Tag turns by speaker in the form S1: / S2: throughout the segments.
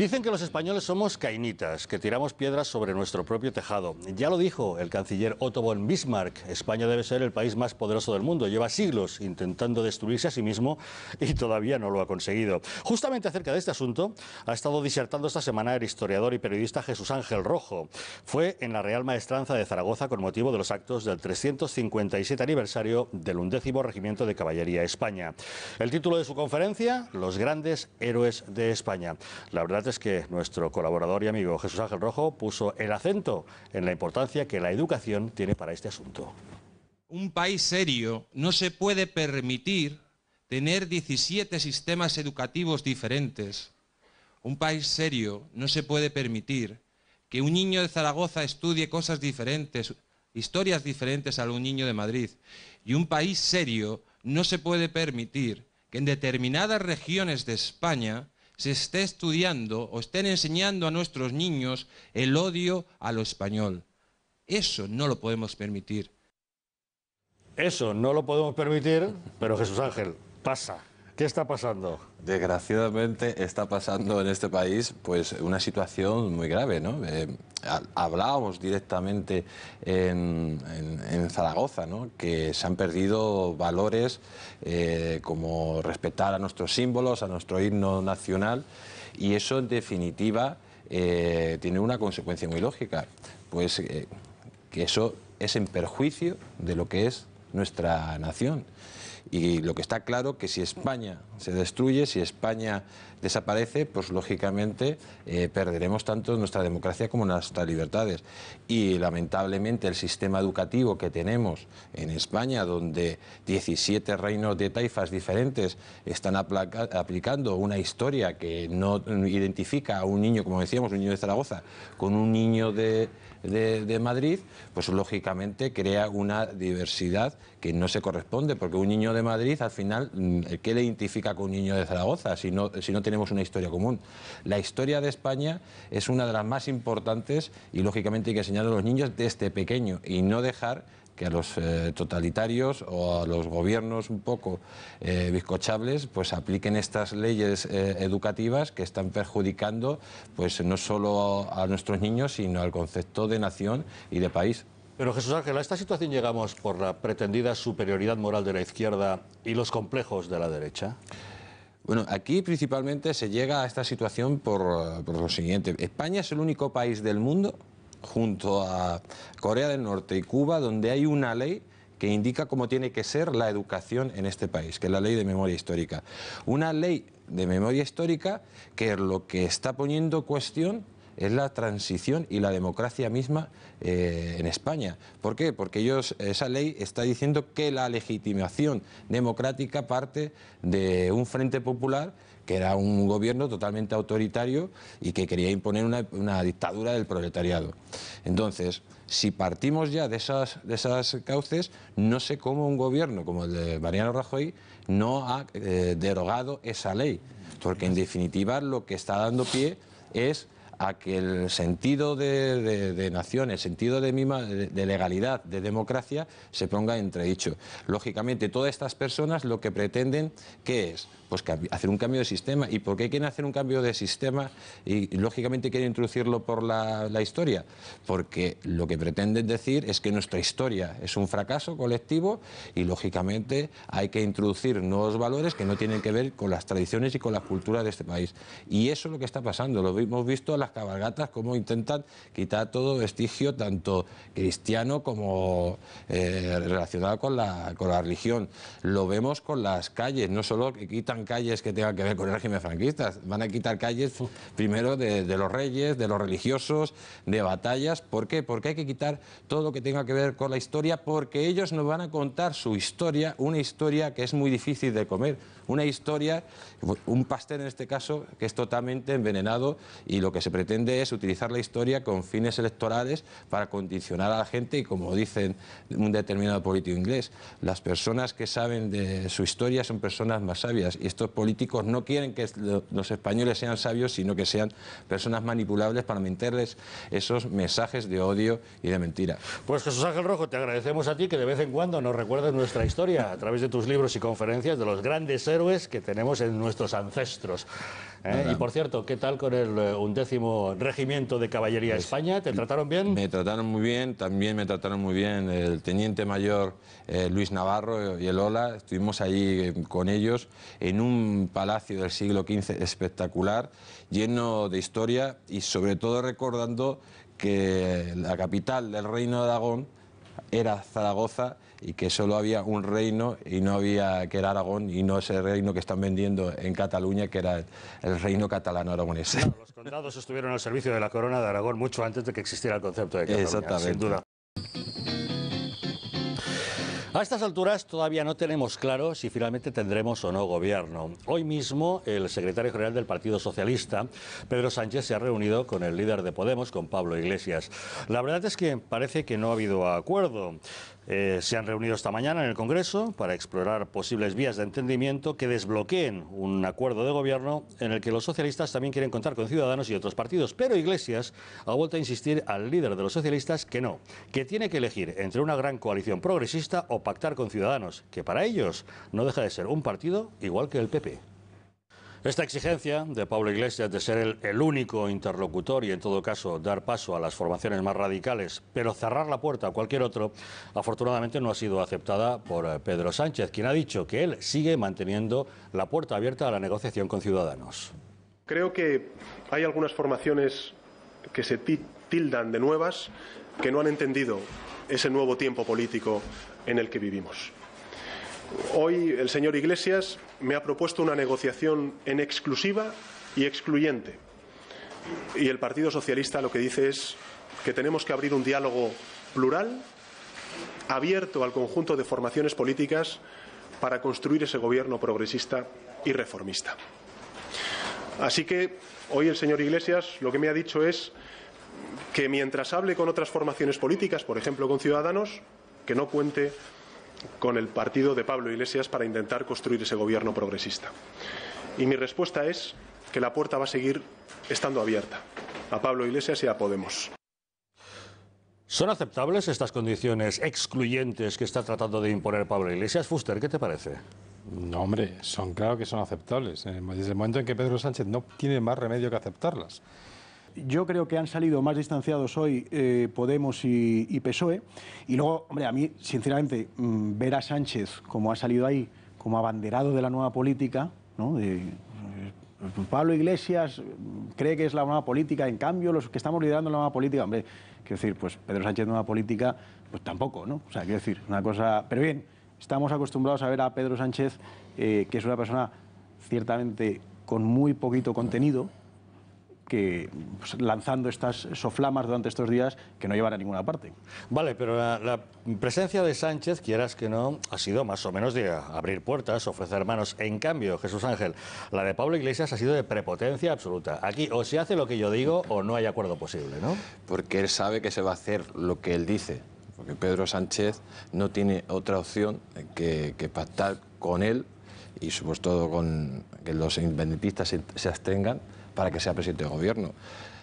S1: Dicen que los españoles somos cainitas, que tiramos piedras sobre nuestro propio tejado. Ya lo dijo el canciller Otto von Bismarck. España debe ser el país más poderoso del mundo. Lleva siglos intentando destruirse a sí mismo y todavía no lo ha conseguido. Justamente acerca de este asunto ha estado disertando esta semana el historiador y periodista Jesús Ángel Rojo. Fue en la Real Maestranza de Zaragoza con motivo de los actos del 357 aniversario del undécimo Regimiento de Caballería España. El título de su conferencia, Los grandes héroes de España. La verdad que nuestro colaborador y amigo Jesús Ángel Rojo puso el acento en la importancia que la educación tiene para este asunto.
S2: Un país serio no se puede permitir tener 17 sistemas educativos diferentes. Un país serio no se puede permitir que un niño de Zaragoza estudie cosas diferentes, historias diferentes a un niño de Madrid. Y un país serio no se puede permitir que en determinadas regiones de España se esté estudiando o estén enseñando a nuestros niños el odio a lo español.
S1: Eso no lo podemos permitir. Eso no lo podemos permitir, pero Jesús Ángel, pasa. ¿Qué está pasando?
S2: Desgraciadamente está pasando en este país pues una situación muy grave, eh, hablábamos directamente en, Zaragoza, ¿no? Que se han perdido valores eh, como respetar a nuestros símbolos, a nuestro himno nacional y eso en definitiva eh, tiene una consecuencia muy lógica, pues que eso es en perjuicio de lo que es nuestra nación. Y lo que está claro que si España se destruye, si España desaparece, pues lógicamente eh, perderemos tanto nuestra democracia como nuestras libertades. Y lamentablemente el sistema educativo que tenemos en España, donde 17 reinos de taifas diferentes están aplicando una historia que no identifica a un niño, como decíamos, un niño de Zaragoza, con un niño de de, Madrid, pues lógicamente crea una diversidad que no se corresponde, porque un niño de Madrid, al final, mm, ¿qué le identifica con un niño de Zaragoza si no, tenemos una historia común? La historia de España es una de las más importantes y lógicamente hay que enseñar a los niños desde pequeño y no dejar que a los eh, totalitarios o a los gobiernos un poco eh, bizcochables pues apliquen estas leyes eh, educativas que están perjudicando pues no solo a nuestros niños sino al concepto de nación y de
S1: país. Pero Jesús Ángel, a esta situación llegamos por la pretendida superioridad moral de la izquierda y los complejos de la derecha. Bueno, aquí principalmente se llega a esta situación
S2: por, por lo siguiente. España es el único país del mundo junto a Corea del Norte y Cuba, donde hay una ley que indica cómo tiene que ser la educación en este país, que es la ley de memoria histórica. Una ley de memoria histórica que lo que está poniendo cuestión es la transición y la democracia misma eh, en España. ¿Por qué? Porque ellos, esa ley está diciendo que la legitimación democrática parte de un frente popular que era un gobierno totalmente autoritario y que quería imponer una, dictadura del proletariado. Entonces, si partimos ya de esas, cauces, no sé cómo un gobierno como el de Mariano Rajoy no ha eh, derogado esa ley, porque en definitiva lo que está dando pie es a que el sentido de, nación, el sentido de, de, legalidad, de democracia, se ponga entredicho. Lógicamente, todas estas personas lo que pretenden, ¿qué es? pues hacer un cambio de sistema. ¿Y por qué quieren hacer un cambio de sistema y lógicamente quieren introducirlo por la, historia? Porque lo que pretenden decir es que nuestra historia es un fracaso colectivo y lógicamente hay que introducir nuevos valores que no tienen que ver con las tradiciones y con la cultura de este país. Y eso es lo que está pasando. Lo hemos visto en las cabalgatas, cómo intentan quitar todo vestigio, tanto cristiano como eh, relacionado con con la religión. Lo vemos con las calles, no solo que quitan calles que tengan que ver con el régimen franquista, van a quitar calles primero de, los reyes, de los religiosos, de batallas. ¿Por qué? Porque hay que quitar todo lo que tenga que ver con la historia, porque ellos nos van a contar su historia, una historia que es muy difícil de comer, una historia, un pastel en este caso, que es totalmente envenenado y lo que se pretende es utilizar la historia con fines electorales para condicionar a la gente y como dicen un determinado político inglés, las personas que saben de su historia son personas más sabias estos políticos no quieren que los españoles sean sabios, sino que sean personas manipulables para meterles esos mensajes de odio y de mentira.
S1: Pues Jesús Ángel Rojo, te agradecemos a ti que de vez en cuando nos recuerdes nuestra historia a través de tus libros y conferencias de los grandes héroes que tenemos en nuestros ancestros. ¿Eh? Y por cierto, ¿qué tal con el eh, undécimo regimiento de caballería de pues España? ¿Te trataron bien? Me trataron muy bien,
S2: también me trataron muy bien el teniente mayor eh, Luis Navarro y el Ola, estuvimos allí con ellos en un palacio del siglo XV espectacular, lleno de historia y sobre todo recordando que la capital del reino de Aragón era Zaragoza y que solo había un reino y no había que era Aragón y no ese reino que están vendiendo en Cataluña que era el reino catalano aragonés.
S1: los condados estuvieron al servicio de la corona de Aragón mucho antes de que existiera el concepto de Cataluña, Exactamente. A estas alturas todavía no tenemos claro si finalmente tendremos o no gobierno. Hoy mismo el secretario general del Partido Socialista, Pedro Sánchez, se ha reunido con el líder de Podemos, con Pablo Iglesias. La verdad es que parece que no ha habido acuerdo. Eh, se han reunido esta mañana en el Congreso para explorar posibles vías de entendimiento que desbloqueen un acuerdo de gobierno en el que los socialistas también quieren contar con Ciudadanos y otros partidos. Pero Iglesias ha vuelto a insistir al líder de los socialistas que no, que tiene que elegir entre una gran coalición progresista o pactar con Ciudadanos, que para ellos no deja de ser un partido igual que el PP. Esta exigencia de Pablo Iglesias de ser el, único interlocutor y en todo caso dar paso a las formaciones más radicales, pero cerrar la puerta a cualquier otro, afortunadamente no ha sido aceptada por eh, Pedro Sánchez, quien ha dicho que él sigue manteniendo la puerta abierta a la negociación con Ciudadanos.
S3: Creo que hay algunas formaciones que se tildan de nuevas que no han entendido ese nuevo tiempo político en el que vivimos. Hoy el señor Iglesias me ha propuesto una negociación en exclusiva y excluyente. Y el Partido Socialista lo que dice es que tenemos que abrir un diálogo plural, abierto al conjunto de formaciones políticas para construir ese gobierno progresista y reformista. Así que hoy el señor Iglesias lo que me ha dicho es que mientras hable con otras formaciones políticas, por ejemplo con Ciudadanos, que no cuente con el partido de Pablo Iglesias para intentar construir ese gobierno progresista. Y mi respuesta es que la puerta va a seguir estando abierta a Pablo Iglesias y a Podemos.
S1: ¿Son aceptables estas condiciones excluyentes que está tratando de imponer Pablo Iglesias? Fuster, ¿qué te parece? No, hombre, son claro que son aceptables. Desde el momento en que Pedro Sánchez no tiene más remedio que
S3: aceptarlas. Yo creo que han salido más distanciados hoy eh, Podemos y, PSOE. Y luego, hombre, a mí, sinceramente, mm, ver a Sánchez como ha salido ahí, como abanderado de la nueva política, ¿no? Eh, Pablo Iglesias mm, cree que es la nueva política, en cambio los que estamos liderando la nueva política, hombre, quiero decir, pues Pedro Sánchez nueva política, pues tampoco, ¿no? O sea, quiero decir, una cosa... Pero bien, estamos acostumbrados a ver a Pedro Sánchez, eh, que es una persona ciertamente con muy poquito contenido,
S1: que pues, lanzando estas soflamas durante estos días que no llevan a ninguna parte. Vale, pero la, presencia de Sánchez, quieras que no, ha sido más o menos de abrir puertas, ofrecer manos. En cambio, Jesús Ángel, la de Pablo Iglesias ha sido de prepotencia absoluta. Aquí o se hace lo que yo digo o no hay acuerdo posible,
S2: ¿no? Porque él sabe que se va a hacer lo que él dice. Porque Pedro Sánchez no tiene otra opción que, que pactar con él y sobre todo con, que los independentistas se, abstengan para que sea presidente de gobierno.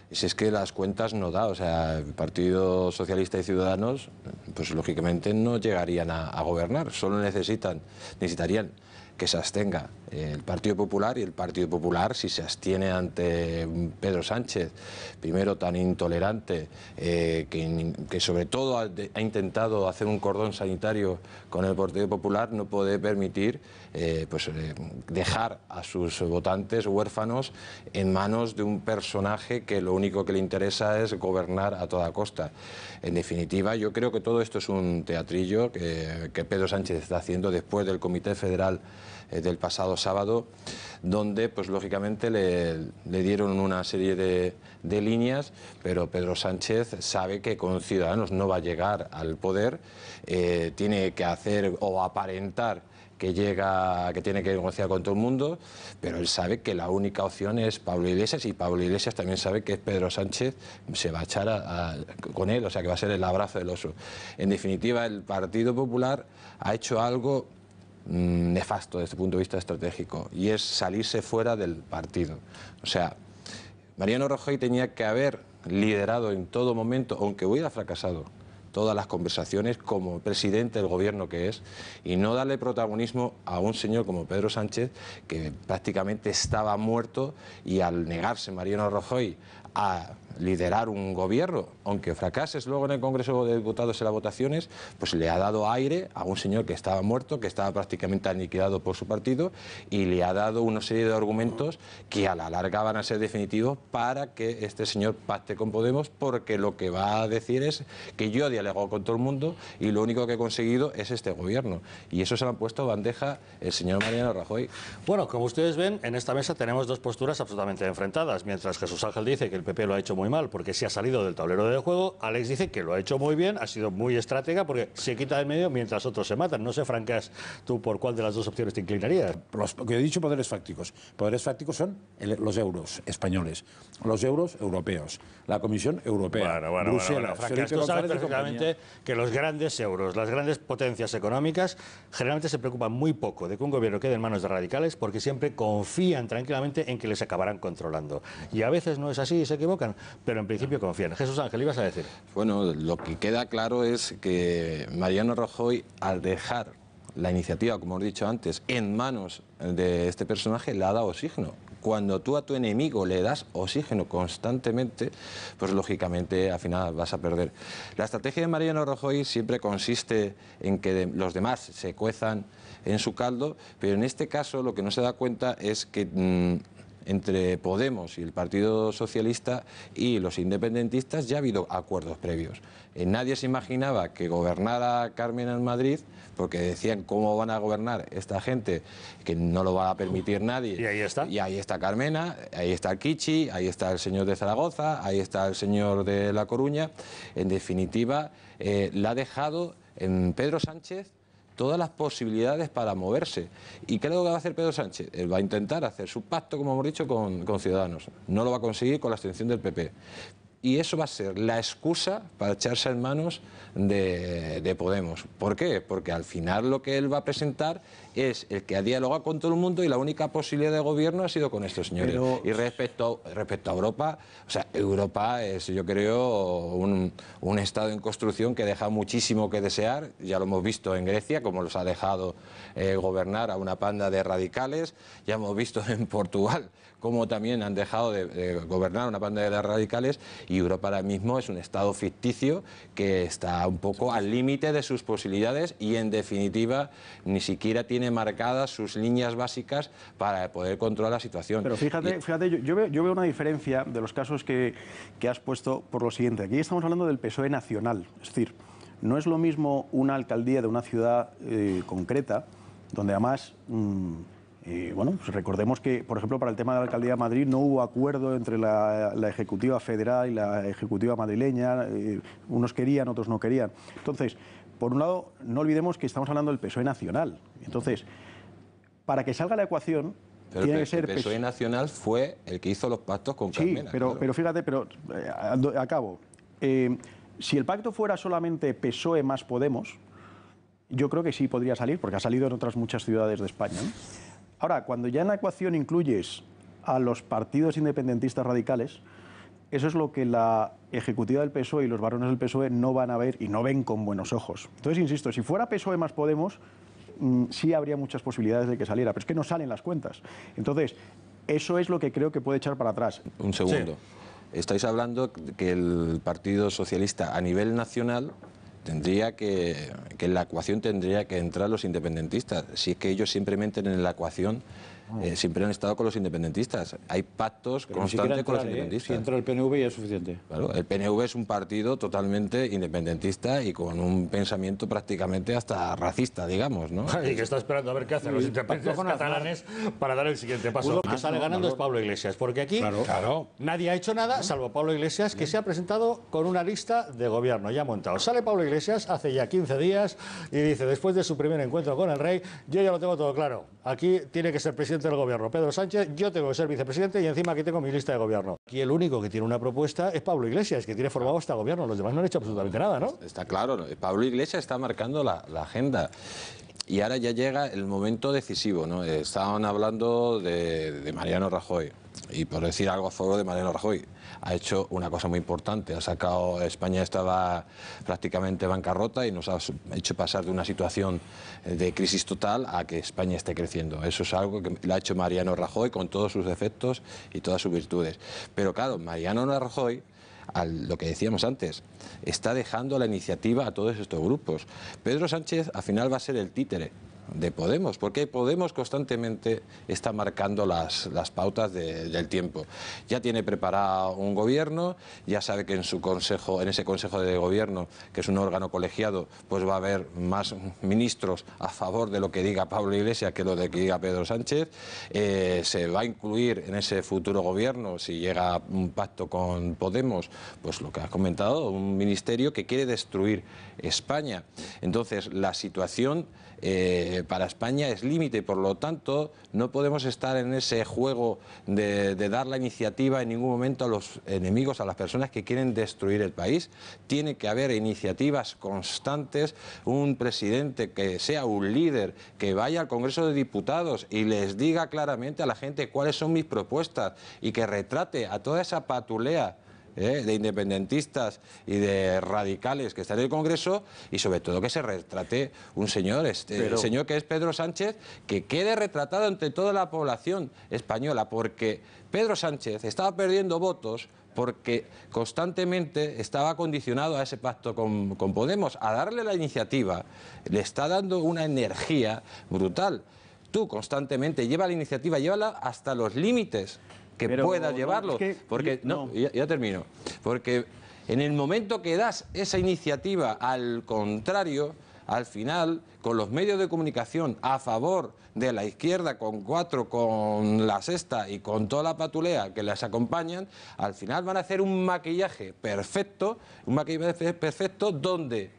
S2: si es que las cuentas no da, o sea, el Partido Socialista y Ciudadanos, pues lógicamente no llegarían a, gobernar, solo necesitan, necesitarían que se abstenga el Partido Popular y el Partido Popular si se abstiene ante Pedro Sánchez, primero tan intolerante, eh, que, sobre todo ha, intentado hacer un cordón sanitario con el Partido Popular, no puede permitir eh, pues, eh, dejar a sus votantes huérfanos en manos de un personaje que lo único que le interesa es gobernar a toda costa. En definitiva, yo creo que todo esto es un teatrillo que, Pedro Sánchez está haciendo después del Comité Federal eh, del pasado sábado, donde, pues lógicamente, le, dieron una serie de, líneas, pero Pedro Sánchez sabe que con Ciudadanos no va a llegar al poder, tiene que hacer o aparentar que llega, que tiene que negociar con todo el mundo, pero él sabe que la única opción es Pablo Iglesias y Pablo Iglesias también sabe que Pedro Sánchez, se va a echar con él, o sea que va a ser el abrazo del oso. En definitiva, el Partido Popular ha hecho algo mm, nefasto desde el punto de vista estratégico y es salirse fuera del partido. O sea, Mariano Rajoy tenía que haber liderado en todo momento, aunque hubiera fracasado, todas las conversaciones como presidente del gobierno que es y no darle protagonismo a un señor como Pedro Sánchez que prácticamente estaba muerto y al negarse Mariano Rajoy a liderar un gobierno, aunque fracases luego en el Congreso de Diputados en las votaciones, pues le ha dado aire a un señor que estaba muerto, que estaba prácticamente aniquilado por su partido y le ha dado una serie de argumentos que a la larga van a ser definitivos para que este señor pacte con Podemos porque lo que va a decir es que yo he dialogado
S1: con todo el mundo y lo único que he conseguido es este gobierno. Y eso se lo han puesto bandeja el señor Mariano Rajoy. Bueno, como ustedes ven, en esta mesa tenemos dos posturas absolutamente enfrentadas. Mientras Jesús Ángel dice que el PP lo ha hecho muy mal, porque se ha salido del tablero de juego. Alex dice que lo ha hecho muy bien, ha sido muy estratega, porque se quita de medio mientras otros se matan. No sé, Francas, tú por cuál de las dos opciones te inclinarías. Los que he dicho poderes fácticos. Poderes fácticos son los euros españoles,
S2: los euros europeos, la Comisión Europea. Bueno, perfectamente
S1: que los grandes euros, las grandes potencias económicas, generalmente se preocupan muy poco de que un gobierno quede en manos de radicales, porque siempre confían tranquilamente en que les acabarán controlando. Y a veces no es así y se equivocan pero en principio confían. Jesús Ángel, ibas a decir. Bueno, lo que queda claro
S2: es que Mariano Rajoy, al dejar la iniciativa, como he dicho antes, en manos de este personaje, le ha dado signo cuando tú a tu enemigo le das oxígeno constantemente, pues lógicamente al final vas a perder. La estrategia de Mariano Rajoy siempre consiste en que los demás se cuezan en su caldo, pero en este caso lo que no se da cuenta es que mm, entre Podemos y el Partido Socialista y los independentistas ya ha habido acuerdos previos. Eh, nadie se imaginaba que gobernara Carmen en Madrid, porque decían cómo van a gobernar esta gente que no lo va a permitir nadie. Y ahí está. Y ahí está Carmena, ahí está Kichi, ahí está el señor de Zaragoza, ahí está el señor de La Coruña. En definitiva, eh, la ha dejado en Pedro Sánchez todas las posibilidades para moverse. ¿Y qué es lo que va a hacer Pedro Sánchez? Él va a intentar hacer su pacto, como hemos dicho, con, Ciudadanos. No lo va a conseguir con la abstención del PP y eso va a ser la excusa para echarse en manos de, Podemos. ¿Por qué? Porque al final lo que él va a presentar es el que ha dialogado con todo el mundo y la única posibilidad de gobierno ha sido con estos señores. Y respecto, respecto a Europa, o sea, Europa es, yo creo, un, Estado en construcción que deja muchísimo que desear, ya lo hemos visto en Grecia, como los ha dejado eh, gobernar a una panda de radicales, ya hemos visto en Portugal como también han dejado de, gobernar... gobernar una panda de radicales y Europa ahora mismo es un Estado ficticio que está un poco al límite de sus posibilidades y en definitiva ni siquiera tiene marcadas sus líneas básicas para poder controlar la situación. Pero fíjate,
S3: fíjate yo, veo, una diferencia de los casos que, has puesto por lo siguiente. Aquí estamos hablando del PSOE nacional, es decir, no es lo mismo una alcaldía de una ciudad eh, concreta, donde además, mm, eh, bueno, pues recordemos que, por ejemplo, para el tema de la alcaldía de Madrid no hubo acuerdo entre la, ejecutiva federal y la ejecutiva madrileña, eh, unos querían, otros no querían. Entonces, por un lado, no olvidemos que estamos hablando del PSOE nacional. Entonces,
S2: para que salga la ecuación, tiene que ser el PSOE nacional fue el que hizo los pactos con Sí, pero, pero
S3: fíjate, pero eh, acabo. Eh, si el pacto fuera solamente PSOE más Podemos, yo creo que sí podría salir, porque ha salido en otras muchas ciudades de España. Ahora, cuando ya en la ecuación incluyes a los partidos independentistas radicales, eso es lo que la ejecutiva del PSOE y los varones del PSOE no van a ver y no ven con buenos ojos. Entonces, insisto, si fuera PSOE más Podemos, mm, sí habría muchas posibilidades de que saliera, pero es que no salen las cuentas. Entonces, eso es lo que creo que puede echar para atrás.
S2: Un segundo. Estáis hablando que el Partido Socialista a nivel nacional tendría que, que en la ecuación tendría que entrar los independentistas. Si es que ellos simplemente en la ecuación eh, siempre han estado con los independentistas. Hay pactos constantes con los ¿eh? independentistas. si entra
S1: el PNV ya es suficiente.
S2: el PNV es un partido totalmente independentista y con un pensamiento prácticamente hasta racista, digamos, ¿no? y que está
S1: esperando a ver qué hacen los independentistas catalanes para dar el siguiente paso. lo que sale ganando es Pablo Iglesias, porque aquí claro. nadie ha hecho nada, salvo Pablo Iglesias, que se ha presentado con una lista de gobierno ya montado. Sale Pablo Iglesias hace ya 15 días y dice, después de su primer encuentro con el rey, yo ya lo tengo todo claro. Aquí tiene que ser presidente del gobierno, Pedro Sánchez, yo tengo que ser vicepresidente y encima aquí tengo mi lista de gobierno. Aquí el único que tiene una propuesta es Pablo Iglesias, que tiene formado este gobierno. Los demás no han hecho absolutamente nada, ¿no? Está claro,
S2: Pablo Iglesias está marcando la, agenda. Y ahora ya llega el momento decisivo, ¿no? Estaban hablando de Mariano Rajoy y por decir algo a favor de Mariano Rajoy, ha hecho una cosa muy importante, ha sacado, España estaba prácticamente bancarrota y nos ha hecho pasar de una situación eh, de crisis total a que España esté creciendo. Eso es algo que le ha hecho Mariano Rajoy con todos sus defectos y todas sus virtudes. Pero claro, Mariano Rajoy... lo que decíamos antes, está dejando la iniciativa a todos estos grupos. Pedro Sánchez al final va a ser el títere, de Podemos, porque Podemos constantemente está marcando las, las pautas del tiempo. Ya tiene preparado un gobierno, ya sabe que en su consejo, en ese consejo de gobierno, que es un órgano colegiado, pues va a haber más ministros a favor de lo que diga Pablo Iglesias que lo de que diga Pedro Sánchez. Eh, se va a incluir en ese futuro gobierno, si llega un pacto con Podemos, pues lo que has comentado, un ministerio que quiere destruir España. Entonces, la situación... Eh, eh, para España es límite, por lo tanto no podemos estar en ese juego de, dar la iniciativa en ningún momento a los enemigos, a las personas que quieren destruir el país. Tiene que haber iniciativas constantes, un presidente que sea un líder, que vaya al Congreso de Diputados y les diga claramente a la gente cuáles son mis propuestas y que retrate a toda esa patulea ¿eh? de independentistas y de radicales que están en el Congreso y sobre todo que se retrate un señor, este, el señor que es Pedro Sánchez, que quede retratado ante toda la población española, porque Pedro Sánchez estaba perdiendo votos porque constantemente estaba condicionado a ese pacto con, con, Podemos. A darle la iniciativa le está dando una energía brutal. Tú constantemente lleva la iniciativa, llévala hasta los límites que pueda llevarlo. porque, no, ya, termino. Porque en el momento que das esa iniciativa al contrario, al final, con los medios de comunicación a favor de la izquierda, con cuatro, con la sexta y con toda la patulea que las acompañan, al final van a hacer un maquillaje perfecto, un maquillaje perfecto donde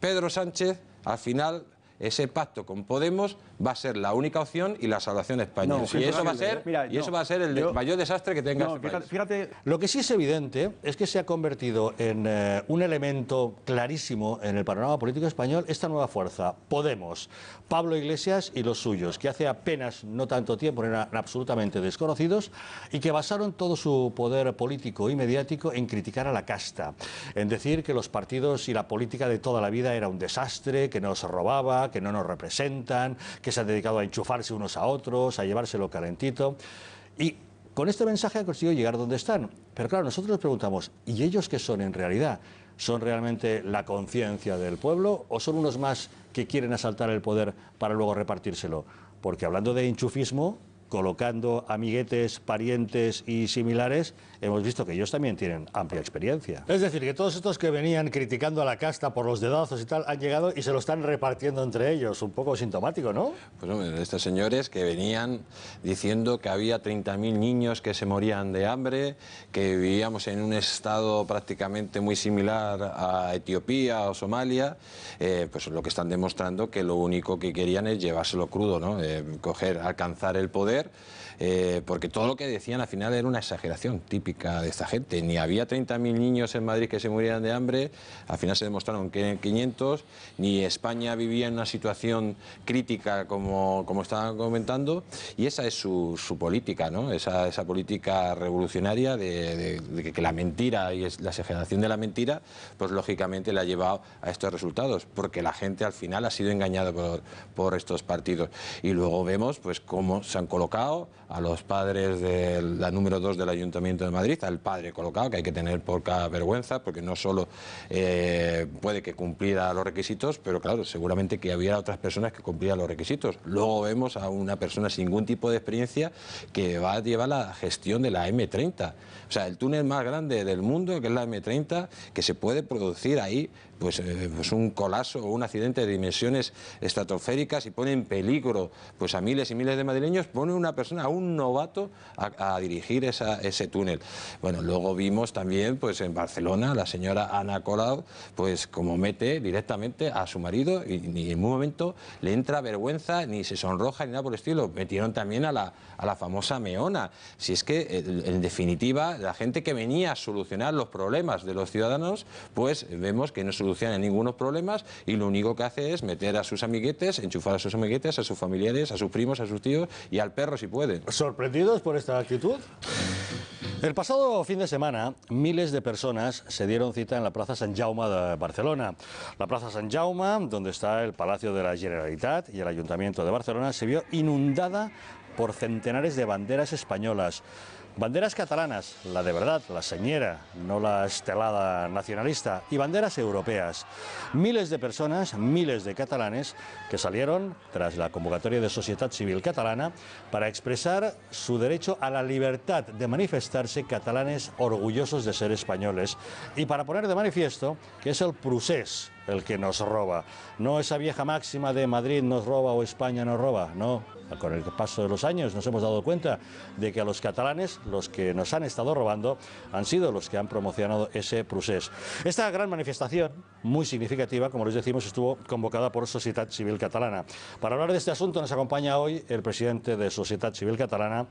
S2: Pedro Sánchez, al final, ese pacto con Podemos va a ser la única opción y la
S1: salvación de España. y, eso va a
S2: ser, el mayor desastre que tenga este fíjate,
S1: Lo que sí es evidente es que se ha convertido en eh, un elemento clarísimo en el panorama político español esta nueva fuerza, Podemos, Pablo Iglesias y los suyos, que hace apenas no tanto tiempo eran absolutamente desconocidos y que basaron todo su poder político y mediático en criticar a la casta, en decir que los partidos y la política de toda la vida era un desastre, que nos robaba, que no nos representan, que se han dedicado a enchufarse unos a otros, a llevárselo calentito. Y con este mensaje han conseguido llegar donde están. Pero claro, nosotros preguntamos, ¿y ellos qué son en realidad? ¿Son realmente la conciencia del pueblo o son unos más que quieren asaltar el poder para luego repartírselo? Porque hablando de enchufismo, colocando amiguetes, parientes y similares, hemos visto que ellos también tienen amplia experiencia. Es decir, que todos estos que venían criticando a la casta por los dedazos y tal, han llegado y se lo están repartiendo entre ellos, un poco sintomático, ¿no? Pues estos señores
S2: que venían diciendo que había 30.000 niños que se morían de hambre, que vivíamos en un estado prácticamente muy similar a Etiopía o Somalia, eh, pues lo que están demostrando que lo único que querían es llevárselo crudo, ¿no? Eh, coger, alcanzar el poder eh, porque todo lo que decían al final era una exageración típica de esta gente. Ni había 30.000 niños en Madrid que se murieran de hambre, al final se demostraron que eran 500, ni España vivía en una situación crítica como, como estaban comentando, y esa es su, política, ¿no? esa, política revolucionaria de, que la mentira y la exageración de la mentira, pues lógicamente le ha llevado a estos resultados, porque la gente al final ha sido engañada por, por estos partidos. Y luego vemos pues cómo se han colocado a los padres de la número 2 del Ayuntamiento de Madrid, al padre colocado, que hay que tener poca vergüenza, porque no solo eh, puede que cumpliera los requisitos, pero claro, seguramente que había otras personas que cumplían los requisitos. Luego vemos a una persona sin ningún tipo de experiencia que va a llevar la gestión de la M30. O sea, el túnel más grande del mundo, que es la M30, que se puede producir ahí pues, eh, pues, un colapso o un accidente de dimensiones estratosféricas y pone en peligro pues, a miles y miles de madrileños, pone una persona, a un novato, a, dirigir ese túnel. Bueno, luego vimos también pues, en Barcelona la señora Ana Colau, pues como mete directamente a su marido y ni en un momento le entra vergüenza, ni se sonroja, ni nada por el estilo. Metieron también a la, a la famosa Meona. Si es que, en definitiva, la gente que venía a solucionar los problemas de los ciudadanos, pues vemos que no es soluciona ningunos problemas y lo único que hace es meter a sus amiguetes, enchufar a sus amiguetes, a sus familiares, a sus primos, a sus
S1: tíos y al perro si pueden. ¿Sorprendidos por esta actitud? El pasado fin de semana, miles de personas se dieron cita en la Plaza San Jaume de Barcelona. La Plaza San Jaume, donde está el Palacio de la Generalitat y el Ayuntamiento de Barcelona, se vio inundada por centenares de banderas españolas. Banderas catalanas, la de verdad, la señera, no la estelada nacionalista, y banderas europeas. Miles de personas, miles de catalanes, que salieron tras la convocatoria de Sociedad Civil Catalana para expresar su derecho a la libertad de manifestarse catalanes orgullosos de ser españoles y para poner de manifiesto que es el procés el que nos roba. No esa vieja máxima de Madrid nos roba o España nos roba, no. Con el paso de los años nos hemos dado cuenta de que a los catalanes los que nos han estado robando han sido los que han promocionado ese procés. Esta gran manifestación, muy significativa, como les decimos, estuvo convocada por Sociedad Civil Catalana. Para hablar de este asunto nos acompaña hoy el presidente de Sociedad Civil Catalana,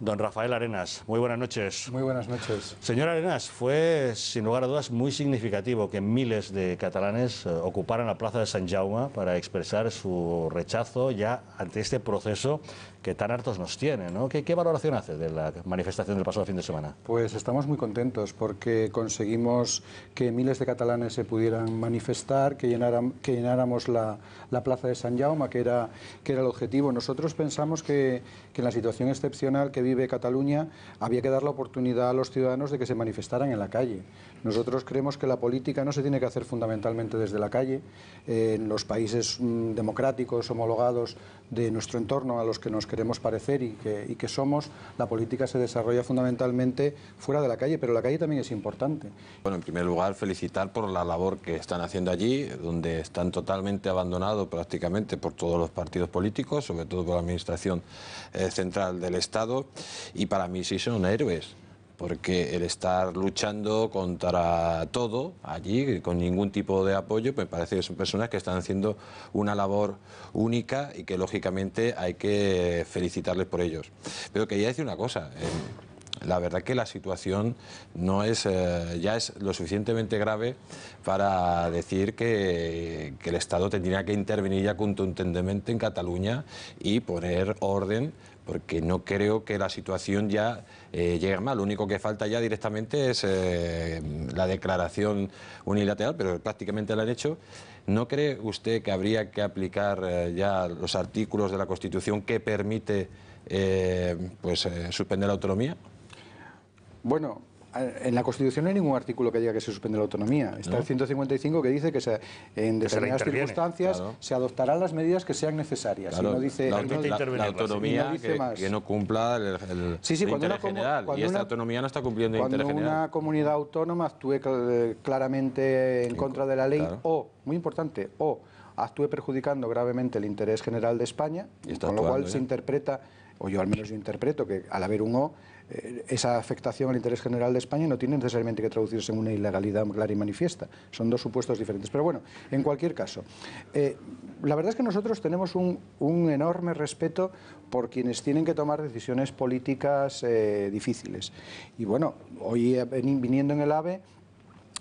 S1: Don Rafael Arenas, muy buenas noches. Muy buenas noches. Señor Arenas, fue sin lugar a dudas muy significativo que miles de catalanes eh, ocuparan la plaza de San Jaume para expresar su rechazo ya ante este proceso que tan hartos nos tiene. ¿no? ¿Qué, valoración hace de la manifestación del pasado fin de semana?
S4: Pues estamos muy contentos porque conseguimos que miles de catalanes se pudieran manifestar, que, llenáramos la, plaza de San Jaume, que era, el objetivo. Nosotros pensamos que, en la situación excepcional que vive Cataluña había que dar la oportunidad a los ciudadanos de que se manifestaran en la calle. Nosotros creemos que la política no se tiene que hacer fundamentalmente desde la calle. en los países mm, democráticos, homologados, de nuestro entorno a los que nos queremos parecer y que, que, somos, la política se desarrolla fundamentalmente fuera de la calle, pero la calle también es importante.
S2: Bueno, en primer lugar, felicitar por la labor que están haciendo allí, donde están totalmente abandonados prácticamente por todos los partidos políticos, sobre todo por la Administración eh, Central del Estado, y para mí sí son héroes porque el estar luchando contra todo allí, con ningún tipo de apoyo, me parece que son personas que están haciendo una labor única y que lógicamente hay que felicitarles por ellos. Pero quería decir una cosa. Eh, la verdad que la situación no es, eh, ya es lo suficientemente grave para decir que, que el Estado tendría que intervenir ya contundentemente en Cataluña y poner orden porque no creo que la situación ya eh, llegue mal. Lo único que falta ya directamente es eh, la declaración unilateral, pero prácticamente la han hecho. ¿No cree usted que habría que aplicar eh, ya los artículos de la Constitución que permite pues, suspender la autonomía?
S4: Bueno, en la Constitución no hay ningún artículo que diga que se suspende la autonomía. Está el 155 que dice que en determinadas circunstancias se adoptarán las medidas que sean necesarias. no dice, la, autonomía que, no
S2: cumpla el, interés general. y esta autonomía no está cumpliendo el interés general. Cuando
S4: una comunidad autónoma actúe claramente en contra de la ley o, muy importante, o actúe perjudicando gravemente el interés general de España, con lo cual se ¿eh? interpreta, o yo al menos yo interpreto que al haber un O eh, esa afectación al interés general de España no tiene necesariamente que traducirse en una ilegalidad clara y manifiesta. Son dos supuestos diferentes. Pero bueno, en cualquier caso, eh, la verdad es que nosotros tenemos un, enorme respeto por quienes tienen que tomar decisiones políticas eh, difíciles. Y bueno, hoy viniendo en el AVE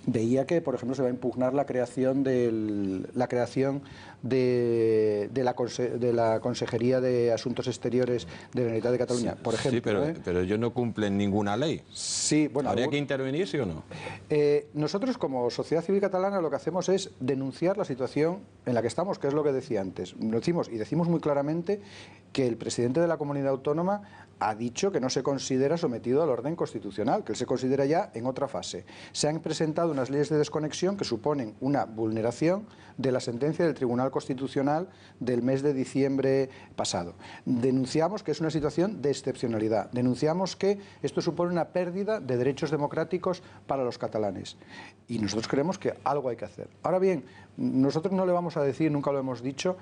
S4: veía que, por ejemplo, se va a impugnar la creación, del, la creación de, la de, la Consejería de Asuntos Exteriores de la Unidad de Cataluña, sí, por ejemplo. pero, ¿eh?
S2: pero ellos no cumplen ninguna ley. Sí, bueno... ¿Habría que intervenir, sí o no?
S4: Eh, nosotros, como sociedad civil catalana, lo que hacemos es denunciar la situación en la que estamos, que es lo que decía antes. Lo decimos, y decimos muy claramente que el presidente de la comunidad autónoma ha dicho que no se considera sometido al orden constitucional, que él se considera ya en otra fase. Se han presentado unas leyes de desconexión que suponen una vulneración de la sentencia del Tribunal Constitucional del mes de diciembre pasado. Denunciamos que es una situación de excepcionalidad, denunciamos que esto supone una pérdida de derechos democráticos para los catalanes y nosotros creemos que algo hay que hacer. Ahora bien, nosotros no le vamos a decir, nunca lo hemos dicho,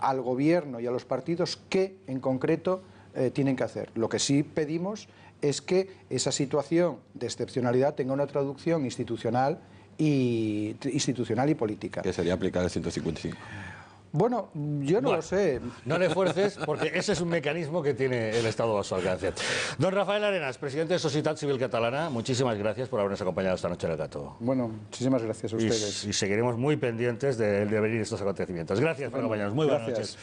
S4: al gobierno y a los partidos que en concreto eh, tienen que hacer. Lo que sí pedimos es que esa situación de excepcionalidad tenga una traducción institucional y, institucional y política. Que sería
S2: aplicar el 155.
S1: Bueno, yo no lo sé. No le fuerces, porque ese es un mecanismo que tiene el Estado a su alcance. Don Rafael Arenas, presidente de Sociedad Civil Catalana, muchísimas gracias por habernos acompañado esta noche en el gato. Bueno, muchísimas gracias a ustedes. Y, seguiremos muy pendientes de devenir de estos acontecimientos. Gracias por acompañarnos. Muy buenas noches.